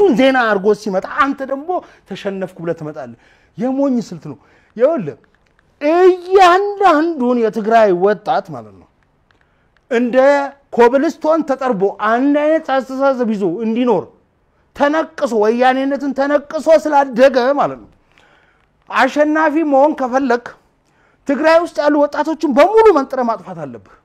እሱን ዜና አድርጎ ሲመጣ አንተ ደግሞ ተሸነፍኩ ብለህ ትመጣለህ። የሞኝ ስልት ነው። ይኸውልህ እያንዳንዱን የትግራይ ወጣት ማለት ነው እንደ ኮብልስቶን ተጠርቦ አንድ አይነት አስተሳሰብ ይዞ እንዲኖር ተነቅሶ ወያኔነትን ተነቅሶ ስላደገ ማለት ነው አሸናፊ መሆን ከፈለግ ትግራይ ውስጥ ያሉ ወጣቶችን በሙሉ መንጥረ ማጥፋት አለብህ።